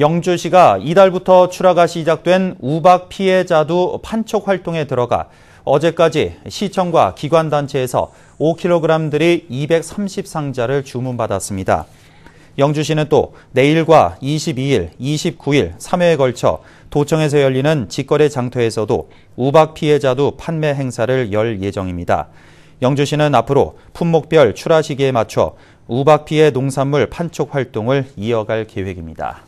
영주시가 이달부터 출하가 시작된 우박 피해자도 판촉 활동에 들어가 어제까지 시청과 기관단체에서 5kg들이 230상자를 주문받았습니다. 영주시는 또 내일과 22일, 29일 3회에 걸쳐 도청에서 열리는 직거래 장터에서도 우박 피해자도 판매 행사를 열 예정입니다. 영주시는 앞으로 품목별 출하 시기에 맞춰 우박 피해 농산물 판촉 활동을 이어갈 계획입니다.